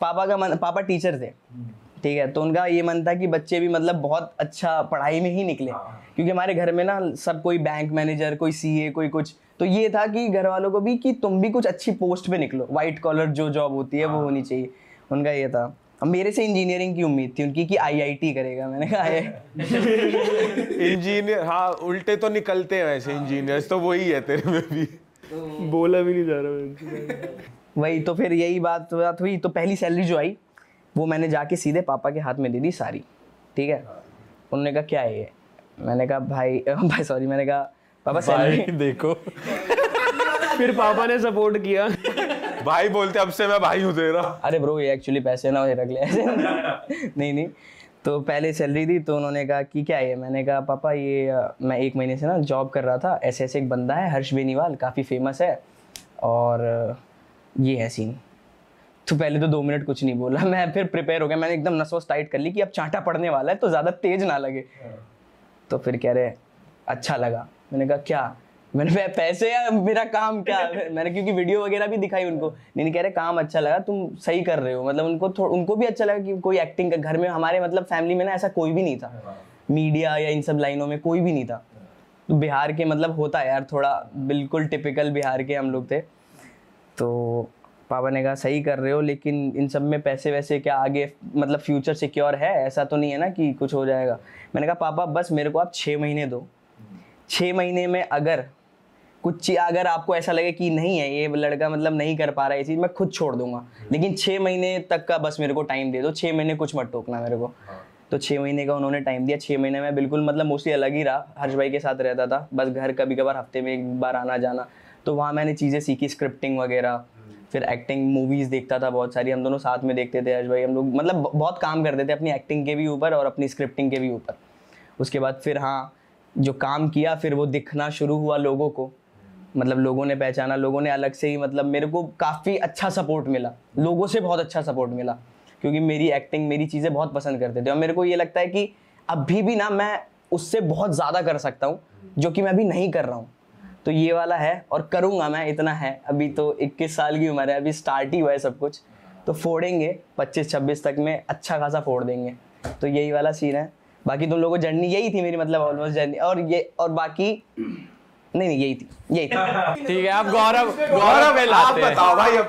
पापा का मन पापा टीचर थे ठीक है तो उनका ये मन था कि बच्चे भी मतलब बहुत अच्छा पढ़ाई में ही निकले हाँ। क्योंकि हमारे घर में ना सब कोई बैंक मैनेजर कोई सीए कोई कुछ तो ये था कि घर वालों को भी कि तुम भी कुछ अच्छी पोस्ट पे निकलो वाइट कॉलर जो जॉब होती है वो हाँ। होनी चाहिए उनका ये था मेरे से इंजीनियरिंग की उम्मीद थी उनकी कि आईआईटी करेगा मैंने कहा इंजीनियर हाँ उल्टे तो निकलते हैं वैसे इंजीनियर्स तो वही है तेरे में भी बोला भी नहीं जा रहा वही तो फिर यही बात तो बात हुई तो पहली सैलरी जो आई वो मैंने जाके सीधे पापा के हाथ में दे दी सारी ठीक है उन्होंने कहा क्या है ये मैंने कहा भाई भाई सॉरी मैंने कहा पापा सैलरी देखो फिर पापा ने सपोर्ट किया भाई बोलते अब से मैं भाई हूँ तेरा अरे ब्रो ये एक्चुअली पैसे ना रख ले ऐसे नहीं नहीं तो पहले सैलरी दी तो उन्होंने कहा कि क्या है मैंने कहा पापा ये मैं एक महीने से ना जॉब कर रहा था ऐसे ऐसे एक बंदा है हर्ष बेनीवाल काफ़ी फेमस है और ये है सीन तो पहले तो दो मिनट कुछ नहीं बोला मैं फिर प्रिपेयर हो गया मैंने एकदम नसोस टाइट कर ली कि अब चांटा पड़ने वाला है तो ज़्यादा तेज ना लगे तो फिर कह रहे अच्छा लगा मैंने कहा क्या मैंने पैसे या मेरा काम क्या मैंने क्योंकि वीडियो वगैरह भी दिखाई उनको नहीं, कह रहे काम अच्छा लगा तुम सही कर रहे हो मतलब उनको उनको भी अच्छा लगा कि कोई एक्टिंग का घर में हमारे मतलब फैमिली में ना ऐसा कोई भी नहीं था मीडिया हाँ। या इन सब लाइनों में कोई भी नहीं था तो बिहार के मतलब होता है यार थोड़ा बिल्कुल टिपिकल बिहार के हम लोग थे तो पापा ने कहा सही कर रहे हो लेकिन इन सब में पैसे वैसे क्या आगे मतलब फ्यूचर सिक्योर है ऐसा तो नहीं है ना कि कुछ हो जाएगा मैंने कहा पापा बस मेरे को आप छः महीने दो छः महीने में अगर कुछ अगर आपको ऐसा लगे कि नहीं है ये लड़का मतलब नहीं कर पा रहा है ये चीज़ मैं खुद छोड़ दूंगा लेकिन छः महीने तक का बस मेरे को टाइम दे दो छः महीने कुछ मत टोकना मेरे को हाँ। तो छः महीने का उन्होंने टाइम दिया छः महीने में बिल्कुल मतलब मोस्टली अलग ही रहा हर्ष भाई के साथ रहता था बस घर कभी कभार हफ्ते में एक बार आना जाना तो वहाँ मैंने चीज़ें सीखी स्क्रिप्टिंग वगैरह हम्म। फिर एक्टिंग मूवीज़ देखता था बहुत सारी हम दोनों साथ में देखते थे अर्ज भाई हम लोग मतलब बहुत काम करते थे अपनी एक्टिंग के भी ऊपर और अपनी स्क्रिप्टिंग के भी ऊपर उसके बाद फिर हाँ जो काम किया फिर वो दिखना शुरू हुआ लोगों को हम्म। मतलब लोगों ने पहचाना लोगों ने अलग से ही मतलब मेरे को काफ़ी अच्छा सपोर्ट मिला लोगों से बहुत अच्छा सपोर्ट मिला क्योंकि मेरी एक्टिंग मेरी चीज़ें बहुत पसंद करते थे और मेरे को ये लगता है कि अभी भी ना मैं उससे बहुत ज़्यादा कर सकता हूँ हम्म। जो कि मैं अभी नहीं कर रहा हूँ तो ये वाला है और करूंगा मैं इतना है अभी तो 21 साल की उम्र है अभी स्टार्ट ही हुआ है सब कुछ तो फोड़ेंगे 25-26 तक में अच्छा खासा फोड़ देंगे तो यही वाला सीन है बाकी तुम लोगों को जर्नी यही थी मेरी मतलब ऑलमोस्ट जर्नी और ये और बाकी नहीं नहीं यही थी यही थी ठीक है आप गौरव गौरव आप बताओ भाई